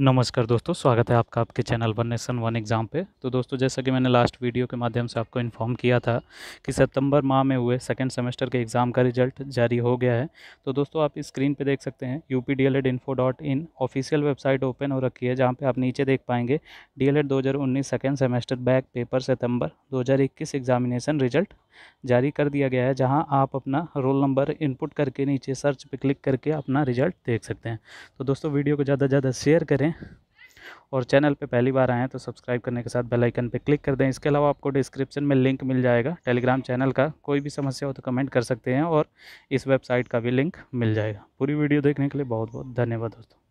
नमस्कार दोस्तों स्वागत है आपका आपके channel one nation one exam पे तो दोस्तों जैसा कि मैंने लास्ट वीडियो के माध्यम से आपको इन्फॉर्म किया था कि सितंबर माह में हुए सेकंड सेमेस्टर के एग्ज़ाम का रिजल्ट जारी हो गया है तो दोस्तों आप स्क्रीन पे देख सकते हैं U P D L Ed dot in official website open हो रखी है जहाँ पर आप नीचे देख पाएंगे डी एल एड दो हज़ार उन्नीस सेकेंड सेमेस्टर बैक पेपर सितंबर दो हज़ार इक्कीस एग्जामिनेशन रिजल्ट जारी कर दिया गया है जहां आप अपना रोल नंबर इनपुट करके नीचे सर्च पे क्लिक करके अपना रिजल्ट देख सकते हैं तो दोस्तों वीडियो को ज़्यादा से ज़्यादा शेयर करें और चैनल पे पहली बार आए हैं तो सब्सक्राइब करने के साथ बेल आइकन पे क्लिक कर दें इसके अलावा आपको डिस्क्रिप्शन में लिंक मिल जाएगा टेलीग्राम चैनल का कोई भी समस्या हो तो कमेंट कर सकते हैं और इस वेबसाइट का भी लिंक मिल जाएगा पूरी वीडियो देखने के लिए बहुत बहुत धन्यवाद दोस्तों